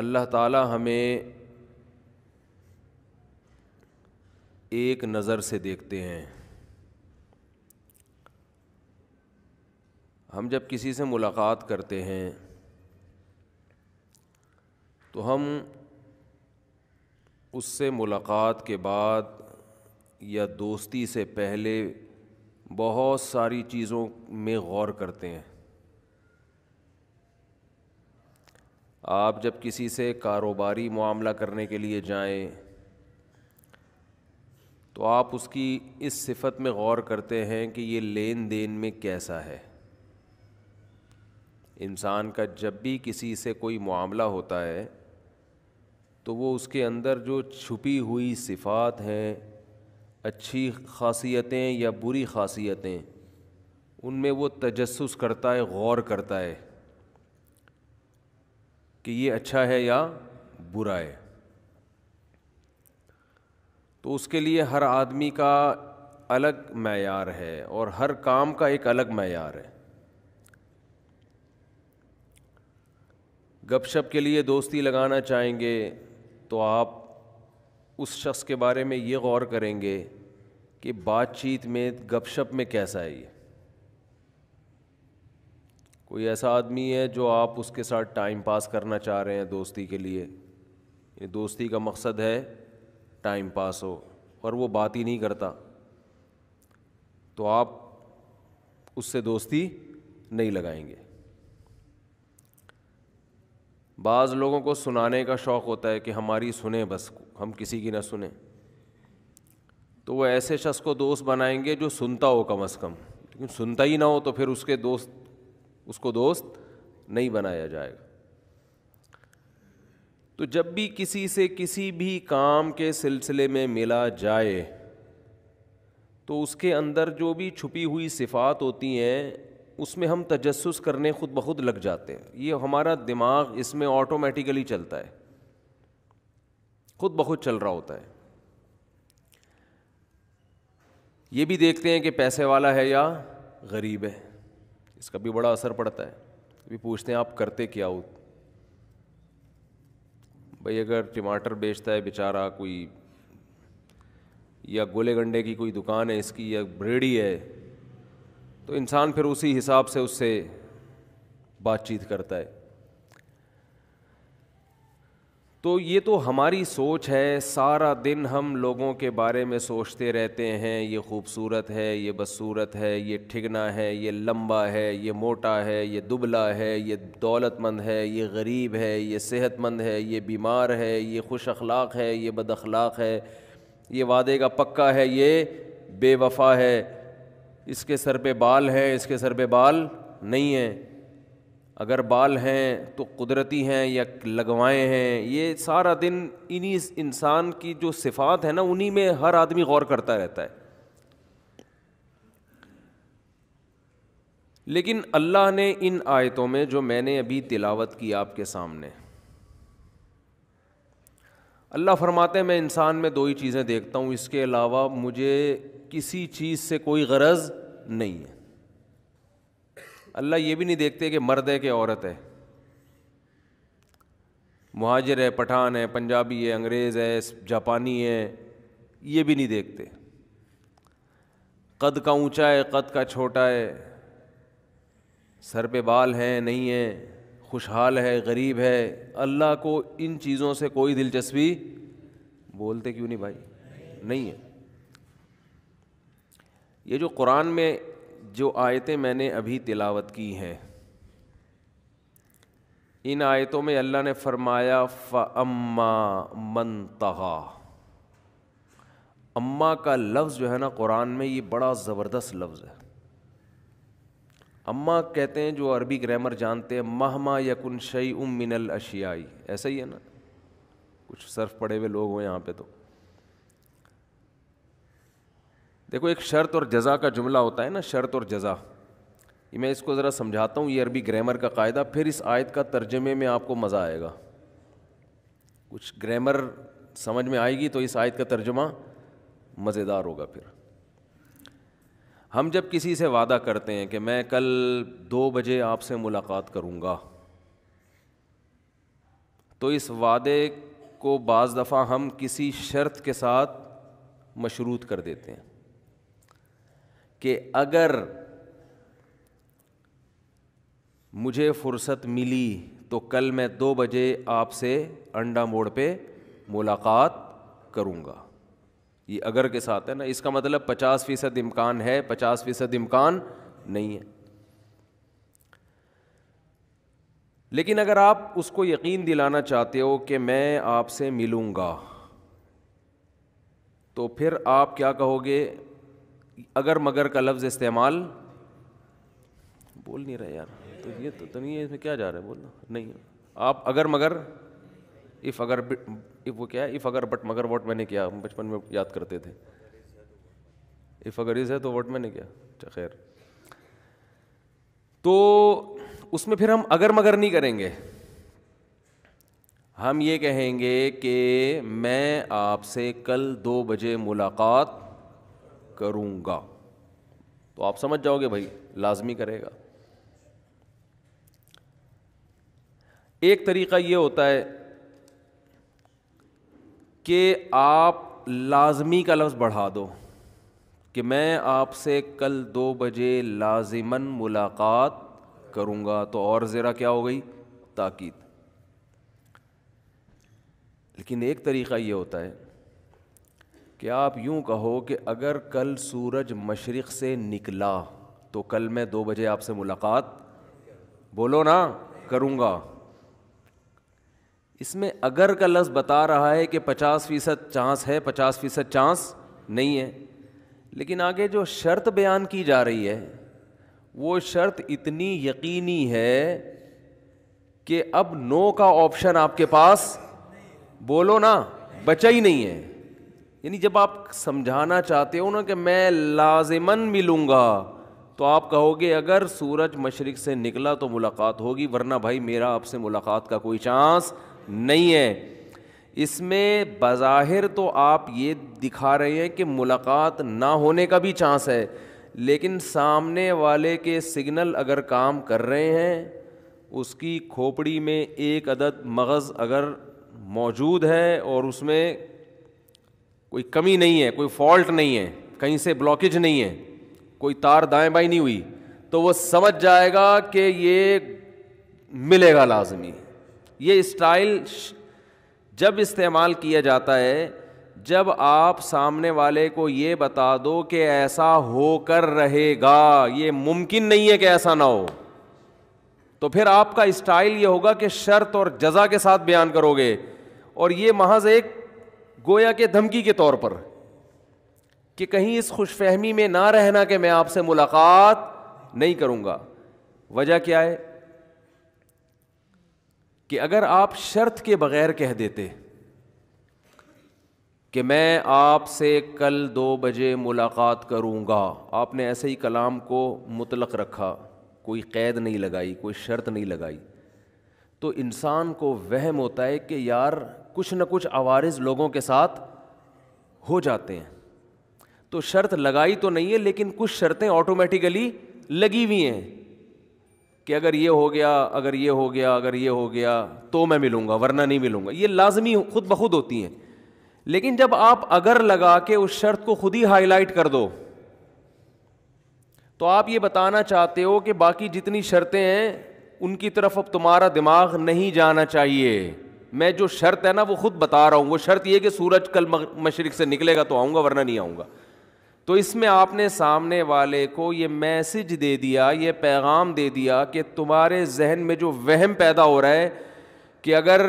अल्लाह ताला हमें एक नज़र से देखते हैं हम जब किसी से मुलाकात करते हैं तो हम उससे मुलाकात के बाद या दोस्ती से पहले बहुत सारी चीज़ों में गौर करते हैं आप जब किसी से कारोबारी मामला करने के लिए जाएं तो आप उसकी इस सिफत में गौर करते हैं कि ये लेन देन में कैसा है इंसान का जब भी किसी से कोई मामला होता है तो वो उसके अंदर जो छुपी हुई सिफात हैं अच्छी खासियतें या बुरी खासियतें उनमें वो तजस्स करता है गौर करता है कि ये अच्छा है या बुरा है तो उसके लिए हर आदमी का अलग मैार है और हर काम का एक अलग मैार है गपशप के लिए दोस्ती लगाना चाहेंगे तो आप उस शख्स के बारे में ये गौर करेंगे कि बातचीत में गपशप में कैसा है ये कोई ऐसा आदमी है जो आप उसके साथ टाइम पास करना चाह रहे हैं दोस्ती के लिए दोस्ती का मकसद है टाइम पास हो और वो बात ही नहीं करता तो आप उससे दोस्ती नहीं लगाएंगे बाज़ लोगों को सुनाने का शौक़ होता है कि हमारी सुने बस हम किसी की ना सुने तो वह ऐसे शख्स को दोस्त बनाएंगे जो सुनता हो कम अज़ कम लेकिन सुनता ही ना हो तो फिर उसके दोस्त उसको दोस्त नहीं बनाया जाएगा तो जब भी किसी से किसी भी काम के सिलसिले में मिला जाए तो उसके अंदर जो भी छुपी हुई सिफ़ात होती हैं उसमें हम तजस करने खुद ब खुद लग जाते हैं ये हमारा दिमाग इसमें ऑटोमेटिकली चलता है खुद ब खुद चल रहा होता है ये भी देखते हैं कि पैसे वाला है या गरीब है इसका भी बड़ा असर पड़ता है भी पूछते हैं आप करते क्या हो भाई अगर टमाटर बेचता है बेचारा कोई या गोले गंडे की कोई दुकान है इसकी या ब्रेडी है तो इंसान फिर उसी हिसाब से उससे बातचीत करता है तो ये तो हमारी सोच है सारा दिन हम लोगों के बारे में सोचते रहते हैं ये खूबसूरत है ये बदसूरत है ये ठिगना है ये लंबा है ये मोटा है ये दुबला है ये दौलतमंद है ये गरीब है ये सेहतमंद है ये बीमार है ये खुश अखलाक है ये बद अखलाक है ये वादे का पक्का है ये बेवफा है इसके सर पे बाल हैं इसके सर पे बाल नहीं हैं अगर बाल हैं तो कुदरती हैं या लगवाएँ हैं ये सारा दिन इन्हीं इंसान की जो सिफात है ना उन्हीं में हर आदमी गौर करता रहता है लेकिन अल्लाह ने इन आयतों में जो मैंने अभी तिलावत की आपके सामने अल्लाह फरमाते हैं मैं इंसान में दो ही चीज़ें देखता हूँ इसके अलावा मुझे किसी चीज़ से कोई गरज नहीं है अल्लाह ये भी नहीं देखते कि मर्द है कि औरत है महाजर है पठान है पंजाबी है अंग्रेज़ है जापानी है ये भी नहीं देखते कद का ऊंचा है कद का छोटा है सर पे बाल हैं नहीं है खुशहाल है गरीब है अल्लाह को इन चीज़ों से कोई दिलचस्पी बोलते क्यों नहीं भाई नहीं है ये जो कुरान में जो आयतें मैंने अभी तिलावत की हैं इन आयतों में अल्लाह ने फरमाया फ़म्मा मन तहा अम्मा का लफ्ज़ जो है ना कुरान में ये बड़ा ज़बरदस्त लफ्ज़ है अम्मा कहते हैं जो अरबी ग्रामर जानते हैं महमा यकुन शई उम मिनल अशियाई ऐसा ही है ना कुछ सर्फ पड़े हुए लोग हों यहाँ पे तो देखो एक शर्त और जजा का जुमला होता है ना शर्त और जजा मैं इसको ज़रा समझाता हूँ ये अरबी ग्रामर का कायदा फिर इस आयत का तर्जमे में आपको मज़ा आएगा कुछ ग्रामर समझ में आएगी तो इस आयत का तर्जमा मज़ेदार होगा फिर हम जब किसी से वादा करते हैं कि मैं कल दो बजे आपसे मुलाकात करूँगा तो इस वादे को बज़ दफ़ा हम किसी शर्त के साथ मशरूत कर देते हैं कि अगर मुझे फुर्सत मिली तो कल मैं दो बजे आपसे अंडा मोड़ पे मुलाकात करूँगा ये अगर के साथ है ना इसका मतलब पचास फीसद इम्कान है पचास फीसद इम्कान नहीं है लेकिन अगर आप उसको यकीन दिलाना चाहते हो कि मैं आपसे मिलूँगा तो फिर आप क्या कहोगे अगर मगर का लफ्ज़ इस्तेमाल बोल नहीं रहा यार तो ये तो, तो नहीं है इसमें क्या जा रहा है बोलना नहीं आप अगर मगर इफ़ अगर इफ़ वो क्या है इफ़ अगर बट मगर वोट मैंने किया हम बचपन में याद करते थे इफ़ अगर इज़ है तो वोट मैंने किया अच्छा खैर तो उसमें फिर हम अगर मगर नहीं करेंगे हम ये कहेंगे कि मैं आपसे कल दो बजे मुलाकात करूंगा तो आप समझ जाओगे भाई लाजमी करेगा एक तरीका यह होता है कि आप लाजमी का लफ्ज़ बढ़ा दो कि मैं आपसे कल दो बजे लाजिमन मुलाकात करूंगा तो और ज़रा क्या हो गई ताकीद लेकिन एक तरीका यह होता है कि आप यूं कहो कि अगर कल सूरज मशरक़ से निकला तो कल मैं दो बजे आपसे मुलाकात बोलो ना करूँगा इसमें अगर का लफ्ज़ बता रहा है कि पचास फ़ीसद चांस है पचास फ़ीसद चांस नहीं है लेकिन आगे जो शर्त बयान की जा रही है वो शर्त इतनी यकीनी है कि अब नो का ऑप्शन आपके पास बोलो ना बचा ही नहीं है यानी जब आप समझाना चाहते हो ना कि मैं लाजमन मिलूँगा तो आप कहोगे अगर सूरज मशरक़ से निकला तो मुलाकात होगी वरना भाई मेरा आपसे मुलाकात का कोई चांस नहीं है इसमें बज़ाहिर तो आप ये दिखा रहे हैं कि मुलाकात ना होने का भी चांस है लेकिन सामने वाले के सिग्नल अगर काम कर रहे हैं उसकी खोपड़ी में एक अदद मगज़ अगर मौजूद है और उसमें कोई कमी नहीं है कोई फॉल्ट नहीं है कहीं से ब्लॉकेज नहीं है कोई तार दाएं बाएं नहीं हुई तो वो समझ जाएगा कि ये मिलेगा लाजमी ये स्टाइल जब इस्तेमाल किया जाता है जब आप सामने वाले को ये बता दो कि ऐसा होकर रहेगा ये मुमकिन नहीं है कि ऐसा ना हो तो फिर आपका स्टाइल ये होगा कि शर्त और जजा के साथ बयान करोगे और ये महज एक गोया के धमकी के तौर पर कि कहीं इस खुशफहमी में ना रहना कि मैं आपसे मुलाकात नहीं करूंगा वजह क्या है कि अगर आप शर्त के बगैर कह देते कि मैं आपसे कल दो बजे मुलाकात करूंगा आपने ऐसे ही कलाम को मुतलक रखा कोई कैद नहीं लगाई कोई शर्त नहीं लगाई तो इंसान को वहम होता है कि यार कुछ न कुछ आवारज लोगों के साथ हो जाते हैं तो शर्त लगाई तो नहीं है लेकिन कुछ शर्तें ऑटोमेटिकली लगी हुई हैं कि अगर ये हो गया अगर ये हो गया अगर ये हो गया तो मैं मिलूंगा वरना नहीं मिलूंगा ये लाजमी खुद बखुद होती हैं लेकिन जब आप अगर लगा के उस शर्त को खुद ही हाईलाइट कर दो तो आप ये बताना चाहते हो कि बाकी जितनी शर्तें हैं उनकी तरफ अब तुम्हारा दिमाग नहीं जाना चाहिए मैं जो शर्त है ना वो खुद बता रहा हूँ वो शर्त ये कि सूरज कल मशरक से निकलेगा तो आऊँगा वरना नहीं आऊँगा तो इसमें आपने सामने वाले को ये मैसेज दे दिया ये पैगाम दे दिया कि तुम्हारे जहन में जो वहम पैदा हो रहा है कि अगर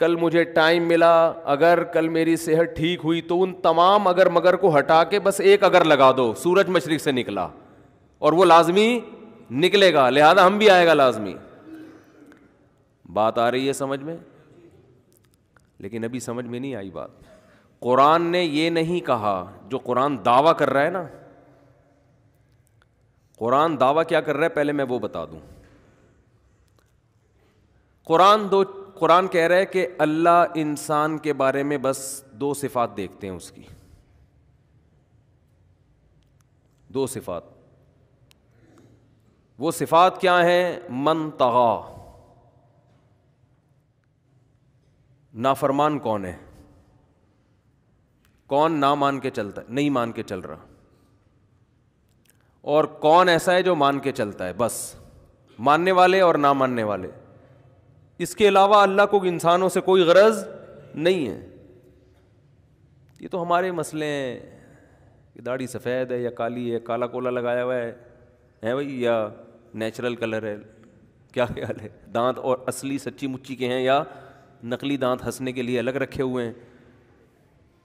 कल मुझे टाइम मिला अगर कल मेरी सेहत ठीक हुई तो उन तमाम अगर मगर को हटा के बस एक अगर लगा दो सूरज मशरक से निकला और वो लाजमी निकलेगा लिहाजा हम भी आएगा लाजमी बात आ रही है समझ में लेकिन अभी समझ में नहीं आई बात कुरान ने ये नहीं कहा जो कुरान दावा कर रहा है ना कुरान दावा क्या कर रहा है पहले मैं वो बता दूं कुरान दो कुरान कह रहा है कि अल्लाह इंसान के बारे में बस दो सिफात देखते हैं उसकी दो सिफात वो सिफात क्या है मन तगा नाफरमान कौन है कौन ना मान के चलता है नहीं मान के चल रहा और कौन ऐसा है जो मान के चलता है बस मानने वाले और ना मानने वाले इसके अलावा अल्लाह को इंसानों से कोई गरज नहीं है ये तो हमारे मसले हैं कि दाढ़ी सफ़ेद है या काली है काला कोला लगाया हुआ है हैं भाई या नेचुरल कलर है क्या ख्याल है दांत और असली सच्ची मुच्ची के हैं या नकली दांत हंसने के लिए अलग रखे हुए हैं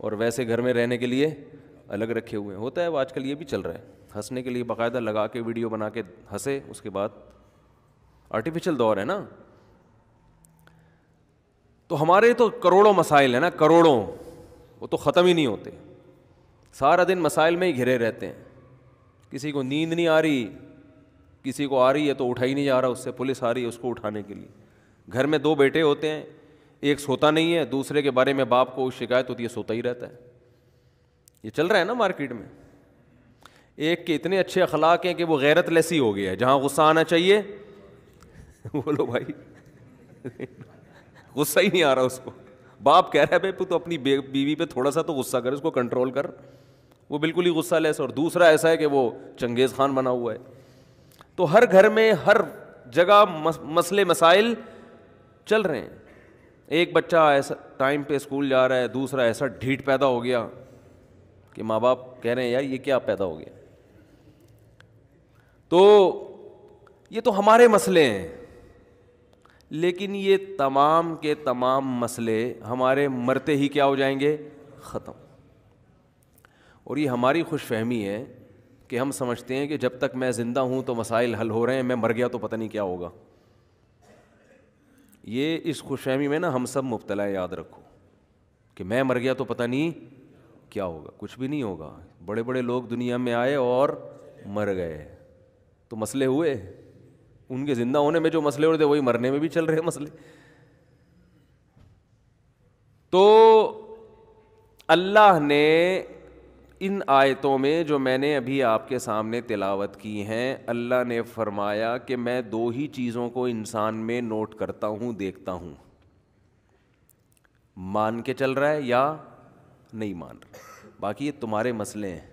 और वैसे घर में रहने के लिए अलग रखे हुए हैं होता है आजकल ये भी चल रहा है हंसने के लिए बाकायदा लगा के वीडियो बना के हंसे उसके बाद आर्टिफिशियल दौर है ना तो हमारे तो करोड़ों मसाइल हैं ना करोड़ों वो तो ख़त्म ही नहीं होते सारा दिन मसाइल में ही घिरे रहते हैं किसी को नींद नहीं आ रही किसी को आ रही है तो उठा ही नहीं जा रहा उससे पुलिस आ रही है उसको उठाने के लिए घर में दो बेटे होते हैं एक सोता नहीं है दूसरे के बारे में बाप को शिकायत होती है सोता ही रहता है ये चल रहा है ना मार्केट में एक के इतने अच्छे अखलाक हैं कि वो गैरत लेसी हो गया है जहाँ गुस्सा आना चाहिए बोलो भाई गुस्सा ही नहीं आ रहा उसको बाप कह रहा है भाई तू तो अपनी बीवी पे थोड़ा सा तो गुस्सा कर उसको कंट्रोल कर वो बिल्कुल ही गुस्सा लेस और दूसरा ऐसा है कि वो चंगेज़ खान बना हुआ है तो हर घर में हर जगह मसले मसाइल चल रहे हैं एक बच्चा ऐसा टाइम पे स्कूल जा रहा है दूसरा ऐसा ढीठ पैदा हो गया कि माँ बाप कह रहे हैं यार ये क्या पैदा हो गया तो ये तो हमारे मसले हैं लेकिन ये तमाम के तमाम मसले हमारे मरते ही क्या हो जाएंगे ख़त्म और ये हमारी खुशफहमी है कि हम समझते हैं कि जब तक मैं ज़िंदा हूँ तो मसाइल हल हो रहे हैं मैं मर गया तो पता नहीं क्या होगा ये इस खुशहमी में ना हम सब मुबतला याद रखो कि मैं मर गया तो पता नहीं क्या होगा कुछ भी नहीं होगा बड़े बड़े लोग दुनिया में आए और मर गए तो मसले हुए उनके ज़िंदा होने में जो मसले हो रहे थे वही मरने में भी चल रहे मसले तो अल्लाह ने इन आयतों में जो मैंने अभी आपके सामने तिलावत की हैं अल्लाह ने फरमाया कि मैं दो ही चीज़ों को इंसान में नोट करता हूँ देखता हूँ मान के चल रहा है या नहीं मान रहा बाकी ये तुम्हारे मसले हैं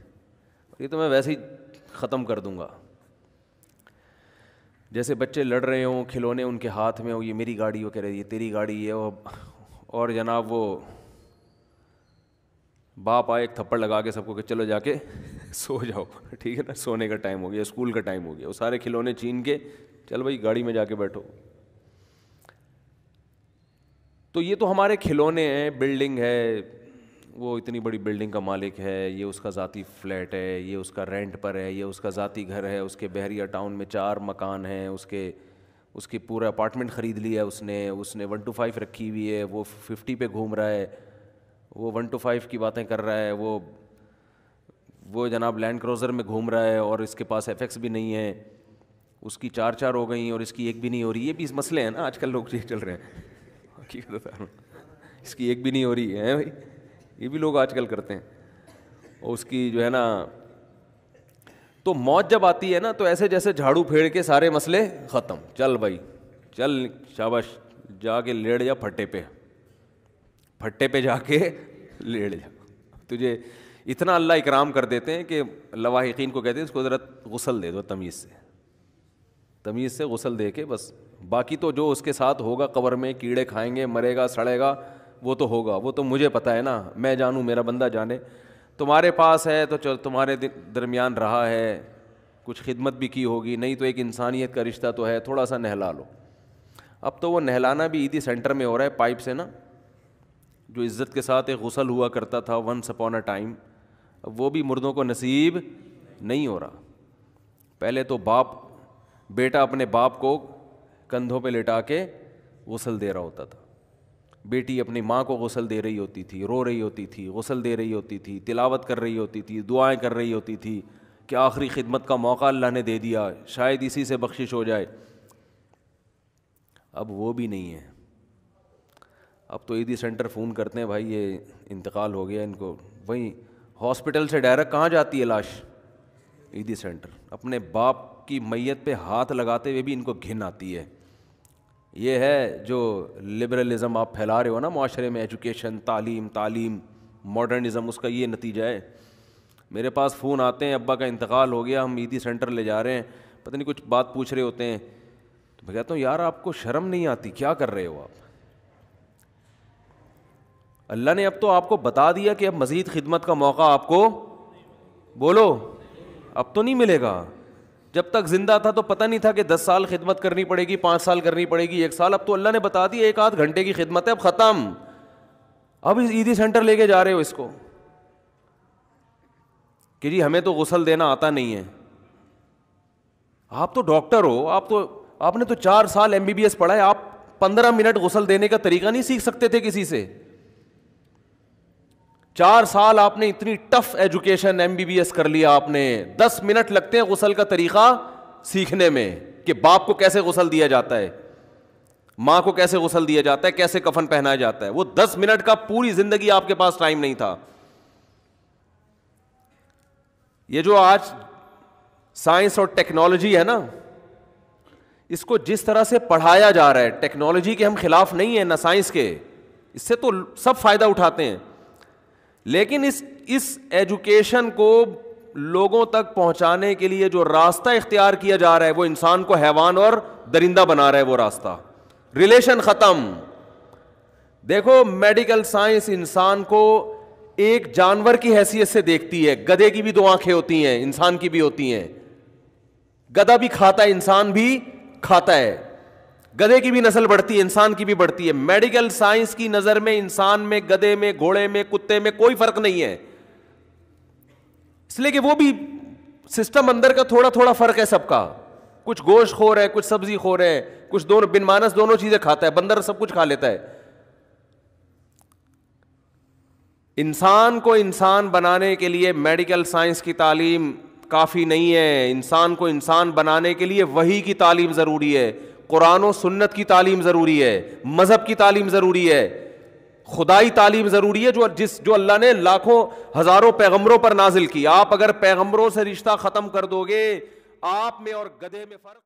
ये तो मैं वैसे ही ख़त्म कर दूँगा जैसे बच्चे लड़ रहे हों खिलौने उनके हाथ में हो ये मेरी गाड़ी हो कह रहे ये तेरी गाड़ी है और जनाब वो बाप आए एक थप्पड़ लगा के सबको कि चलो जाके सो जाओ ठीक है ना सोने का टाइम हो गया स्कूल का टाइम हो गया वो सारे खिलौने छीन के चल भाई गाड़ी में जाके बैठो तो ये तो हमारे खिलौने हैं बिल्डिंग है वो इतनी बड़ी बिल्डिंग का मालिक है ये उसका ज़ाती फ्लैट है ये उसका रेंट पर है ये उसका ज़ाती घर है उसके बहरिया टाउन में चार मकान हैं उसके उसकी पूरा अपार्टमेंट ख़रीद लिया है उसने उसने वन टू फाइव रखी हुई है वो फिफ्टी पे घूम रहा है वो वन टू फाइव की बातें कर रहा है वो वो जनाब लैंड क्रोज़र में घूम रहा है और इसके पास एफ भी नहीं है उसकी चार चार हो गई और इसकी एक भी नहीं हो रही ये भी मसले हैं ना आजकल लोग ये चल रहे हैं तो इसकी एक भी नहीं हो रही है भाई ये भी लोग आजकल करते हैं और उसकी जो है ना तो मौत जब आती है ना तो ऐसे जैसे झाड़ू फेड़ के सारे मसले ख़त्म चल भाई चल शाबाश जाके लेड़ जा फटे पे भट्टे पे जाके लेट जा तुझे इतना अल्लाह इकराम कर देते हैं कि लवाहिकीन को कहते हैं इसको ज़रा गसल दे दो तमीज़ से तमीज़ से गसल दे के बस बाकी तो जो उसके साथ होगा कबर में कीड़े खाएंगे मरेगा सड़ेगा वो तो होगा वो तो मुझे पता है ना मैं जानूँ मेरा बंदा जाने तुम्हारे पास है तो चलो तुम्हारे दरमियान रहा है कुछ खिदमत भी की होगी नहीं तो एक इंसानियत का रिश्ता तो है थोड़ा सा नहला लो अब तो वो नहलाना भी ईदी सेंटर में हो रहा है पाइप से ना जो इज़्ज़त के साथ एक गसल हुआ करता था वंस अपॉन अ टाइम अब वो भी मुर्दों को नसीब नहीं हो रहा पहले तो बाप बेटा अपने बाप को कंधों पे लेटा के गसल दे रहा होता था बेटी अपनी माँ को गसल दे रही होती थी रो रही होती थी गसल दे रही होती थी तिलावत कर रही होती थी दुआएं कर रही होती थी कि आखिरी खिदमत का मौका अल्लाह ने दे दिया शायद इसी से बख्शिश हो जाए अब वो भी नहीं है अब तो ईदी सेंटर फ़ोन करते हैं भाई ये इंतकाल हो गया इनको वहीं हॉस्पिटल से डायरेक्ट कहाँ जाती है लाश ईदी सेंटर अपने बाप की मैत पे हाथ लगाते हुए भी इनको घिन आती है ये है जो लिबरलिज़म आप फैला रहे हो ना माशरे में एजुकेशन तालीम तालीम मॉडर्निज़म उसका ये नतीजा है मेरे पास फ़ोन आते हैं अब्बा का इंतकाल हो गया हम ईदी सेंटर ले जा रहे हैं पता नहीं कुछ बात पूछ रहे होते हैं तो मैं कहता हूँ यार आपको शर्म नहीं आती क्या कर रहे हो आप अल्लाह ने अब तो आपको बता दिया कि अब मज़ीद खिदमत का मौका आपको बोलो अब तो नहीं मिलेगा जब तक ज़िंदा था तो पता नहीं था कि दस साल खिदमत करनी पड़ेगी पाँच साल करनी पड़ेगी एक साल अब तो अल्लाह ने बता दिया एक आध घंटे की खिदमत है अब ख़त्म अब इस ईदी सेंटर लेके जा रहे हो इसको कि जी हमें तो गसल देना आता नहीं है आप तो डॉक्टर हो आप तो आपने तो चार साल एम बी बी एस पढ़ा है आप पंद्रह मिनट गसल देने का तरीका नहीं सीख सकते थे किसी से चार साल आपने इतनी tough education M B B S कर लिया आपने दस मिनट लगते हैं गुसल का तरीका सीखने में कि बाप को कैसे गुसल दिया जाता है माँ को कैसे गुसल दिया जाता है कैसे कफन पहनाया जाता है वो दस मिनट का पूरी जिंदगी आपके पास टाइम नहीं था ये जो आज साइंस और टेक्नोलॉजी है ना इसको जिस तरह से पढ़ाया जा रहा है टेक्नोलॉजी के हम खिलाफ नहीं है ना साइंस के इससे तो सब फायदा उठाते हैं लेकिन इस इस एजुकेशन को लोगों तक पहुंचाने के लिए जो रास्ता इख्तियार किया जा रहा है वो इंसान को हैवान और दरिंदा बना रहा है वो रास्ता रिलेशन ख़त्म देखो मेडिकल साइंस इंसान को एक जानवर की हैसियत से देखती है गधे की भी दो आंखें होती हैं इंसान की भी होती हैं गधा भी खाता है इंसान भी खाता है गधे की भी नस्ल बढ़ती है इंसान की भी बढ़ती है मेडिकल साइंस की नजर में इंसान में गधे में घोड़े में कुत्ते में कोई फर्क नहीं है इसलिए कि वो भी सिस्टम अंदर का थोड़ा थोड़ा फर्क है सबका कुछ गोश्त खो रहे हैं कुछ सब्जी खो रहे हैं कुछ दोनों बिनमानस दोनों चीजें खाता है बंदर सब कुछ खा लेता है इंसान को इंसान बनाने के लिए मेडिकल साइंस की तालीम काफ़ी नहीं है इंसान को इंसान बनाने के लिए वही की तालीम ज़रूरी है कुरान सुन्नत की तालीम ज़रूरी है मज़हब की तालीम ज़रूरी है खुदाई तालीम ज़रूरी है जो जिस जो अल्लाह ने लाखों हज़ारों पैगम्बरों पर नाजिल की आप अगर पैगम्बरों से रिश्ता ख़त्म कर दोगे आप में और गधे में फ़र्क